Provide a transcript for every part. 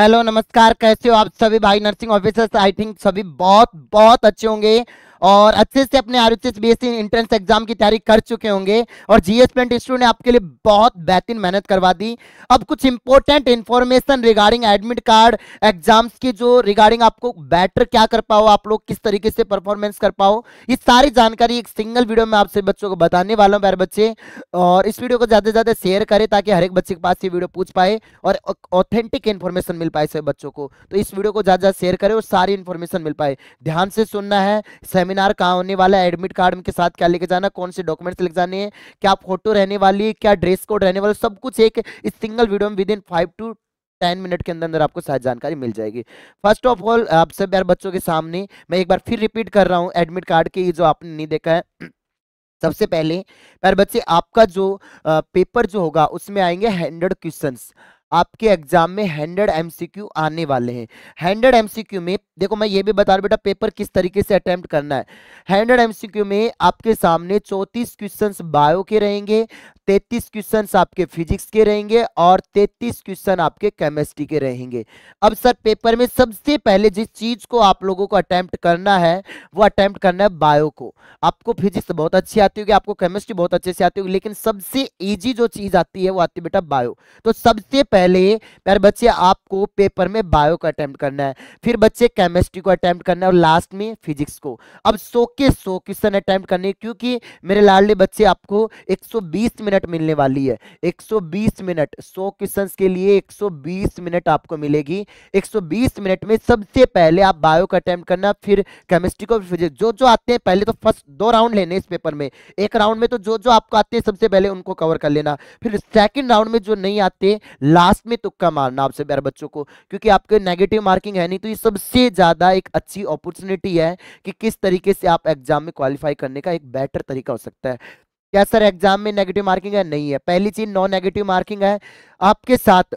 hello नमस्कार कैसे हो आप सभी भाई नर्सिंग ऑफिसर्स आई थिंक सभी बहुत बहुत अच्छे होंगे और अच्छे से अपने आर एच एंट्रेंस एग्जाम की तैयारी कर चुके होंगे और जीएस पेंट इंस्टीट्यूट ने आपके लिए बहुत बेहतरीन मेहनत करवा दी अब कुछ important information regarding admit card exams की जो रिगार्डिंग आपको बेटर क्या कर पाओ आप लोग किस तरीके से परफॉर्मेंस कर पाओ ये सारी जानकारी एक सिंगल वीडियो में आपसे बच्चों को बताने वाला हूँ प्यारे बच्चे और इस वीडियो को ज़्यादा से ज़्यादा शेयर करें ताकि हर एक बच्चे के पास ये वीडियो पूछ पाए और ऑथेंटिक इन्फॉर्मेशन मिल पाए सभी बच्चों को तो इस वीडियो को ज़्यादा से ज़्यादा शेयर करें और सारी इन्फॉर्मेशन मिल पाए ध्यान से सुनना है सेमिनार कहाँ होने वाला है एडमिट कार्ड उनके साथ क्या लेके जाना कौन से डॉक्यूमेंट्स लेके जाने हैं क्या फोटो रहने वाली है क्या ड्रेस कोड रहने वाला सब कुछ एक सिंगल वीडियो में within five to ten minute के अंदर अंदर आपको सारी जानकारी मिल जाएगी फर्स्ट ऑफ ऑल आप सब यार बच्चों के सामने मैं एक बार फिर रिपीट कर रहा हूँ एडमिट कार्ड की जो आपने नहीं देखा है सबसे पहले पर बच्चे आपका जो पेपर जो होगा उसमें आएंगे हंड्रेड क्वेश्चंस आपके एग्जाम में हैंड्रेड एमसीक्यू आने वाले हैं हंड्रेड एमसीक्यू में देखो मैं ये भी बता रहा बेटा पेपर किस तरीके से अटेम्प्ट करना है हैंड्रेड एमसीक्यू में आपके सामने चौंतीस क्वेश्चन बायो के रहेंगे 33 क्वेश्चन आपके फिजिक्स के रहेंगे और 33 क्वेश्चन आपके केमिस्ट्री के रहेंगे अब सर पेपर में सबसे पहले जिस चीज को आप लोगों को अटैम्प्ट करना है वो अटैम्प्ट करना है बायो को आपको फिजिक्स बहुत अच्छी आती होगी आपको केमिस्ट्री बहुत अच्छे से आती होगी लेकिन सबसे ईजी जो चीज आती है वो आती है बेटा बायो तो सबसे पहले प्यारे बच्चे आपको पेपर में बायो का अटैम्प्ट करना है फिर बच्चे केमिस्ट्री को अटैम्प्ट करना है और लास्ट में फिजिक्स को अब सो के सो क्वेश्चन अटैम्प्ट करने क्योंकि मेरे लाडले बच्चे आपको 120 मिनट मिनट मिलने वाली है 120 मिनट 100 क्वेश्चंस के लिए 120 मिनट आपको मिलेगी 120 मिनट में सबसे पहले आप बायो का अटेम्प्ट करना फिर केमिस्ट्री को फिजिक्स जो जो आते हैं पहले तो फर्स्ट दो राउंड लेने इस पेपर में एक राउंड में तो जो जो आपको आते हैं सबसे पहले उनको कवर कर लेना फिर सेकेंड राउंड में जो नहीं आते लास्ट में तुक्का मारना आपसे प्यार बच्चों को क्योंकि आपके नेगेटिव मार्किंग है नहीं तो ये सबसे ज़्यादा एक अच्छी अपॉर्चुनिटी है कि किस तरीके से आप एग्जाम में क्वालिफाई करने का एक बेटर तरीका हो सकता है क्या सर एग्जाम में नेगेटिव मार्किंग है नहीं है पहली चीज नॉन नेगेटिव मार्किंग है आपके साथ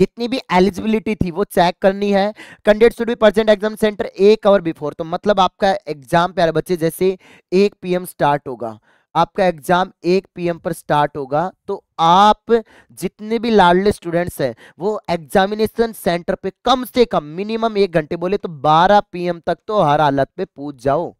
जितनी भी एलिजिबिलिटी थी वो चेक करनी है कैंडिडेट शुड भी प्रेजेंट एग्जाम सेंटर एक आवर बिफोर तो मतलब आपका एग्जाम प्यारे बच्चे जैसे एक पी स्टार्ट होगा आपका एग्जाम एक पीएम पर स्टार्ट होगा तो आप जितने भी लाडले स्टूडेंट्स हैं वो एग्जामिनेशन सेंटर पे कम से कम मिनिमम एक घंटे बोले तो 12 पीएम तक तो हर हालत पे पूछ जाओ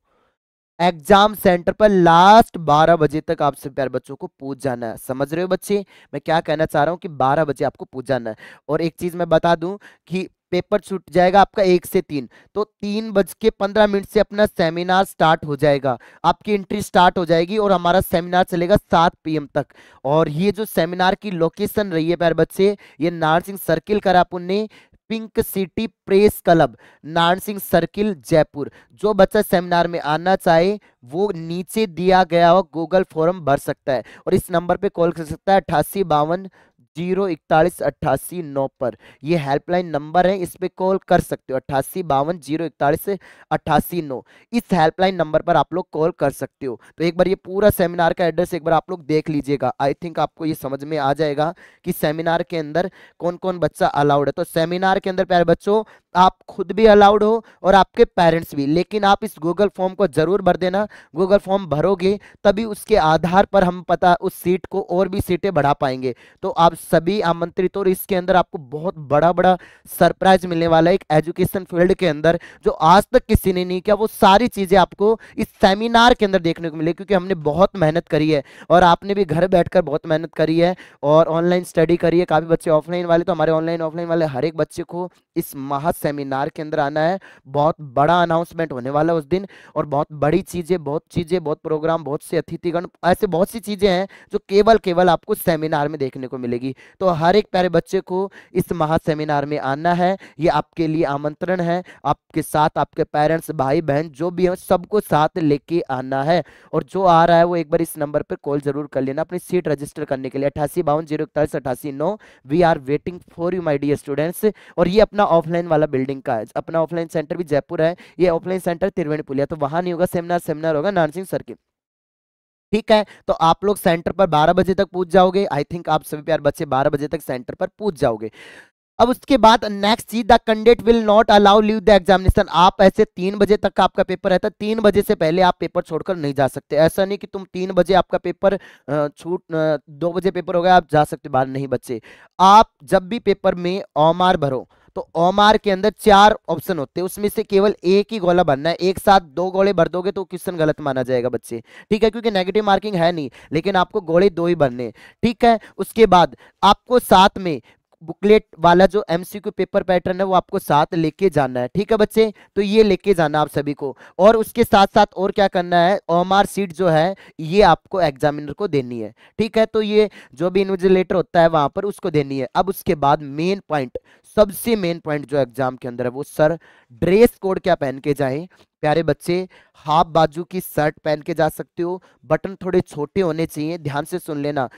एग्जाम सेंटर पर लास्ट 12 बजे तक आपसे प्यार बच्चों को पूछ जाना है समझ रहे हो बच्चे मैं क्या कहना चाह रहा हूँ कि 12 बजे आपको पूछ जाना है और एक चीज मैं बता दूं कि पेपर छूट जाएगा आपका एक से तीन तो तीन बज के पंद्रह मिनट से अपना सेमिनार स्टार्ट हो जाएगा आपकी एंट्री स्टार्ट हो जाएगी और हमारा सेमिनार चलेगा सात पीएम तक और ये जो सेमिनार की लोकेशन रही है प्यार बच्चे ये नार्सिंग सर्किल करापुन ने pink city press club Narayan Singh circle Jaipur जो बच्चा सेमिनार में आना चाहे वो नीचे दिया गया हुआ गूगल फॉर्म भर सकता है और इस नंबर पे कॉल कर सकता है अट्ठासी बावन जीरो इकतालीस अट्ठासी नौ पर ये हेल्पलाइन नंबर है इस पर कॉल कर सकते हो अट्ठासी बावन जीरो इकतालीस अट्ठासी नौ इस हेल्पलाइन नंबर पर आप लोग कॉल कर सकते हो तो एक बार ये पूरा सेमिनार का एड्रेस एक बार आप लोग देख लीजिएगा आई थिंक आपको ये समझ में आ जाएगा कि सेमिनार के अंदर कौन कौन बच्चा अलाउड है तो सेमिनार के अंदर प्यारे बच्चों आप खुद भी अलाउड हो और आपके पेरेंट्स भी लेकिन आप इस गूगल फॉर्म को ज़रूर भर देना गूगल फॉर्म भरोगे तभी उसके आधार पर हम पता उस सीट को और भी सीटें बढ़ा पाएंगे तो आप सभी आमंत्रित और इसके अंदर आपको बहुत बड़ा बड़ा सरप्राइज मिलने वाला है एक एजुकेशन फील्ड के अंदर जो आज तक किसी ने नहीं किया वो सारी चीज़ें आपको इस सेमिनार के अंदर देखने को मिले क्योंकि हमने बहुत मेहनत करी है और आपने भी घर बैठ बहुत मेहनत करी है और ऑनलाइन स्टडी करी है काफ़ी बच्चे ऑफलाइन वाले तो हमारे ऑनलाइन ऑफलाइन वाले हर एक बच्चे को इस महा सेमिनार के अंदर आना है बहुत बड़ा अनाउंसमेंट होने वाला है उस दिन और बहुत बड़ी चीज़ें बहुत चीज़ें बहुत प्रोग्राम बहुत से अतिथिगण ऐसे बहुत सी चीज़ें हैं जो केवल केवल आपको सेमिनार में देखने को मिलेगी तो हर एक प्यारे बच्चे को इस महासेमिनार में आना है ये आपके लिए आमंत्रण है आपके साथ आपके पेरेंट्स भाई बहन जो भी हैं सबको साथ लेके आना है और जो आ रहा है वो एक बार इस नंबर पर कॉल जरूर कर लेना अपनी सीट रजिस्टर करने के लिए अठासी बावन जीरो इकतालीस अठासी नौ we are waiting for you my dear students और ये अपना ऑफलाइन वाला वाला बिल्डिंग का है अपना ऑफलाइन सेंटर भी जयपुर है ये ऑफलाइन सेंटर त्रिवेणीपुलिया तो वहां नहीं होगा सेमिनार सेमिनार होगा नानसिंह सर्किट ठीक है तो आप लोग सेंटर पर 12 बजे तक पूछ जाओगे आई थिंक आप सभी प्यार बच्चे 12 बजे तक सेंटर पर पूछ जाओगे अब उसके बाद नेक्स्ट चीज the candidate will not allow leave the examination आप ऐसे तीन बजे तक का आपका पेपर रहता है तीन बजे से पहले आप पेपर छोड़कर नहीं जा सकते ऐसा नहीं कि तुम तीन बजे आपका पेपर छूट दो बजे पेपर हो गया आप जा सकते बाहर नहीं बच्चे आप जब भी पेपर में ओमार भरो तो आर के अंदर चार ऑप्शन होते हैं उसमें से केवल एक ही गोला भरना है एक साथ दो गोले भर दोगे तो क्वेश्चन गलत माना जाएगा बच्चे ठीक है क्योंकि नेगेटिव मार्किंग है नहीं लेकिन आपको गोले दो ही भरने ठीक है उसके बाद आपको साथ में बुकलेट वाला जो एमसीक्यू पेपर पैटर्न है वो आपको साथ लेके जाना है ठीक है बच्चे तो ये लेके जाना आप सभी को और उसके साथ साथ और क्या करना है ओमार सीट जो है ये आपको एग्जामिनर को देनी है ठीक है तो ये जो भी इन्विजिलेटर होता है वहां पर उसको देनी है अब उसके बाद मेन पॉइंट सबसे मेन पॉइंट जो एग्जाम के अंदर है वो सर ड्रेस कोड क्या पहन के जाए प्यारे बच्चे हाफ बाजू की शर्ट पहन के जा सकते हो बटन थोड़े छोटे होने चाहिए ध्यान से सुन लेना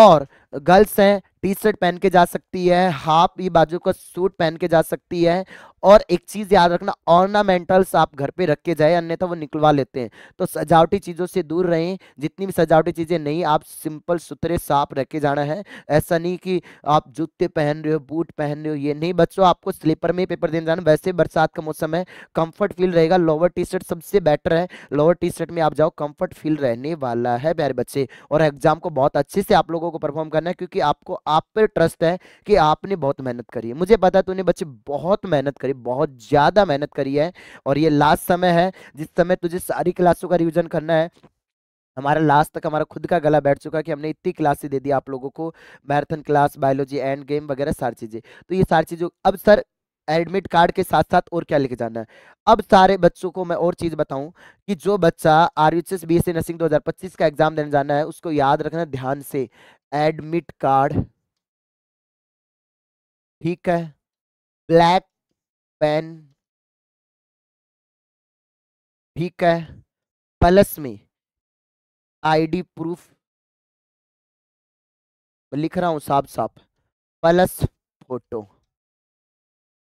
और गर्ल्स हैं टी शर्ट पहन के जा सकती है हाफ ये बाजू का सूट पहन के जा सकती है और एक चीज़ याद रखना ऑर्नामेंटल्स आप घर पे रख के जाए अन्यथा वो निकलवा लेते हैं तो सजावटी चीज़ों से दूर रहें जितनी भी सजावटी चीज़ें नहीं आप सिंपल सुथरे साफ रख के जाना है ऐसा नहीं कि आप जूते पहन रहे हो बूट पहन रहे हो ये नहीं बच्चों आपको स्लीपर में पेपर देने जाना वैसे बरसात का मौसम है कम्फर्ट फील रहेगा लोअर टी शर्ट सबसे बेटर है लोअर टी शर्ट में आप जाओ कम्फर्ट फील रहने वाला है प्यारे बच्चे और एग्जाम को बहुत अच्छे से आप लोगों को परफॉर्म करना है क्योंकि आपको आप पर ट्रस्ट है कि आपने बहुत मेहनत करी है मुझे पता तूने बच्चे बहुत मेहनत करी बहुत ज़्यादा मेहनत करी है और ये लास्ट समय है जिस समय तुझे सारी क्लासों का रिविजन करना है हमारा लास्ट तक हमारा खुद का गला बैठ चुका है कि हमने इतनी क्लासेस दे दी आप लोगों को marathon class biology and game वगैरह सारी चीज़ें तो ये सारी चीज़ों अब सर एडमिट कार्ड के साथ साथ और क्या लेके जाना है अब सारे बच्चों को मैं और चीज़ बताऊं कि जो बच्चा R H S B S nursing 2025 का एग्जाम देने जाना है उसको याद रखना ध्यान से एडमिट कार्ड ठीक है ब्लैक पेन ठीक है प्लस में आईडी प्रूफ लिख रहा हूँ साफ साफ प्लस फोटो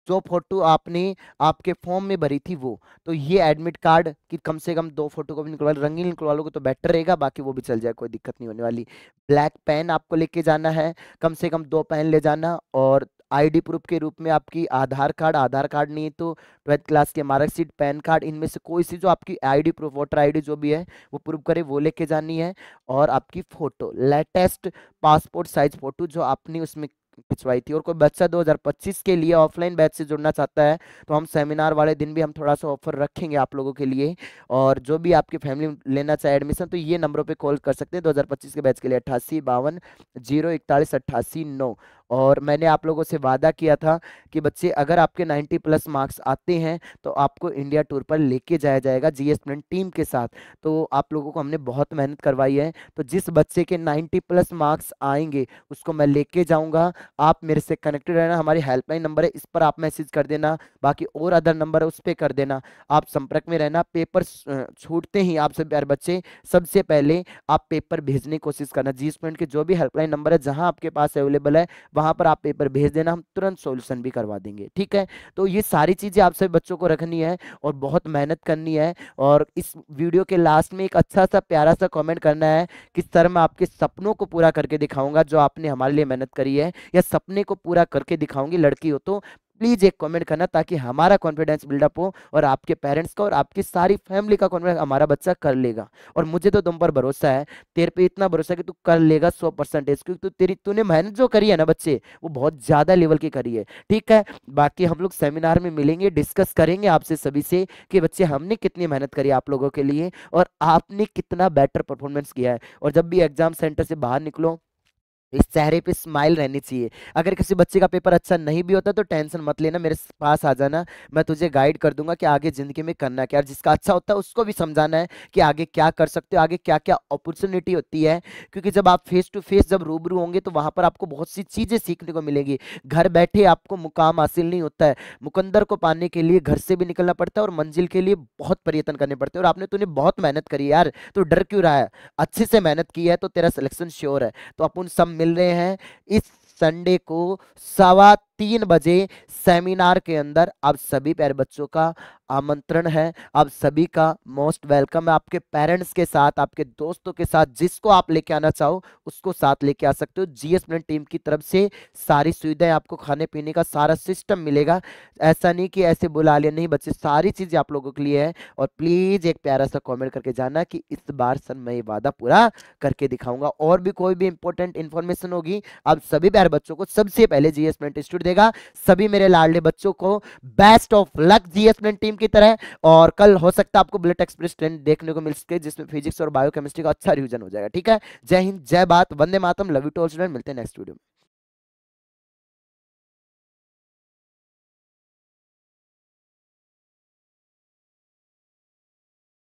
जो फोटो आपने आपके फॉर्म में भरी थी वो तो ये एडमिट कार्ड की कम से कम दो फोटो को भी निकलवा रंगीन निकलवा लोगे तो बेटर रहेगा बाकी वो भी चल जाए कोई दिक्कत नहीं होने वाली ब्लैक पेन आपको लेके जाना है कम से कम दो पेन ले जाना और आईडी प्रूफ के रूप में आपकी आधार कार्ड आधार कार्ड नहीं तो ट्वेल्थ क्लास के मार्कशीट पैन कार्ड इनमें से कोई सी जो आपकी आईडी प्रूफ वोटर आईडी जो भी है वो प्रूफ करे वो लेके जानी है और आपकी photo latest passport size photo जो आपने उसमें खिंचवाई थी और कोई बच्चा 2025 के लिए ऑफलाइन बैच से जुड़ना चाहता है तो हम सेमिनार वाले दिन भी हम थोड़ा सा ऑफर रखेंगे आप लोगों के लिए और जो भी आपकी फैमिली लेना चाहे एडमिशन तो ये नंबरों पे कॉल कर सकते हैं 2025 के बैच के लिए अट्ठासी बावन जीरो इकतालीस अट्ठासी नौ और मैंने आप लोगों से वादा किया था कि बच्चे अगर आपके 90 प्लस मार्क्स आते हैं तो आपको इंडिया टूर पर लेके जाया जाएगा जी एस टीम के साथ तो आप लोगों को हमने बहुत मेहनत करवाई है तो जिस बच्चे के 90 प्लस मार्क्स आएंगे उसको मैं लेके जाऊँगा आप मेरे से कनेक्टेड रहना हमारी हेल्पलाइन नंबर है इस पर आप मैसेज कर देना बाकी और अदर नंबर है उस पर कर देना आप संपर्क में रहना पेपर छूटते ही आप सब प्यार बच्चे सबसे पहले आप पेपर भेजने की कोशिश करना जी स्टूडेंट के जो भी हेल्पलाइन नंबर है जहाँ आपके पास अवेलेबल है वहां पर आप पेपर भेज देना हम तुरंत सोल्यूशन भी करवा देंगे ठीक है तो ये सारी चीज़ें आप सभी बच्चों को रखनी है और बहुत मेहनत करनी है और इस वीडियो के लास्ट में एक अच्छा सा प्यारा सा कॉमेंट करना है कि सर मैं आपके सपनों को पूरा करके दिखाऊंगा जो आपने हमारे लिए मेहनत करी है या सपने को पूरा करके दिखाऊंगी लड़की हो तो प्लीज़ एक कमेंट करना ताकि हमारा कॉन्फिडेंस बिल्डअप हो और आपके पेरेंट्स का और आपकी सारी फैमिली का कॉन्फिडेंस हमारा बच्चा कर लेगा और मुझे तो तुम पर भरोसा है तेरे पे इतना भरोसा कि तू कर लेगा सौ परसेंटेज क्योंकि तू तेरी तूने मेहनत जो करी है ना बच्चे वो बहुत ज़्यादा लेवल की करी है ठीक है बाकी हम लोग सेमिनार में मिलेंगे डिस्कस करेंगे आपसे सभी से कि बच्चे हमने कितनी मेहनत करी आप लोगों के लिए और आपने कितना बेटर परफॉर्मेंस किया है और जब भी एग्जाम सेंटर से बाहर निकलो इस चेहरे पे स्माइल रहनी चाहिए अगर किसी बच्चे का पेपर अच्छा नहीं भी होता तो टेंशन मत लेना मेरे पास आ जाना मैं तुझे गाइड कर दूंगा कि आगे ज़िंदगी में करना क्या और जिसका अच्छा होता है उसको भी समझाना है कि आगे क्या कर सकते हो आगे क्या क्या अपॉर्चुनिटी होती है क्योंकि जब आप फेस टू फेस जब रूबरू होंगे तो वहाँ पर आपको बहुत सी चीज़ें सीखने को मिलेंगी घर बैठे आपको मुकाम हासिल नहीं होता है मुकंदर को पाने के लिए घर से भी निकलना पड़ता है और मंजिल के लिए बहुत प्रयत्न करने पड़ते हैं और आपने तूने बहुत मेहनत करी यार तो डर क्यों रहा है अच्छे से मेहनत की है तो तेरा सिलेक्शन श्योर है तो अपन सब मिल रहे हैं इस संडे को सवा तीन बजे सेमिनार के अंदर आप सभी प्यारे बच्चों का आमंत्रण है आप सभी का मोस्ट वेलकम है आपके पेरेंट्स के साथ आपके दोस्तों के साथ जिसको आप लेके आना चाहो उसको साथ लेके आ सकते हो जीएस प्लेन टीम की तरफ से सारी सुविधाएं आपको खाने पीने का सारा सिस्टम मिलेगा ऐसा नहीं कि ऐसे बुला लिया नहीं बच्चे सारी चीज़ें आप लोगों के लिए है और प्लीज़ एक प्यारा सा कॉमेंट करके जाना कि इस बार सर मैं ये वादा पूरा करके दिखाऊंगा और भी कोई भी इंपॉर्टेंट इन्फॉर्मेशन होगी आप सभी प्यारे बच्चों को सबसे पहले जी एस प्लेन इंस्टीट्यूट भेजेगा सभी मेरे लाडले बच्चों को best of luck GS team की तरह और कल हो सकता है आपको बुलेट एक्सप्रेस ट्रेन देखने को मिल सके जिसमें फिजिक्स और बायोकेमिस्ट्री का अच्छा रिव्यूजन हो जाएगा ठीक है जय हिंद जय बात वंदे मातम लव यू टू मिलते हैं नेक्स्ट वीडियो में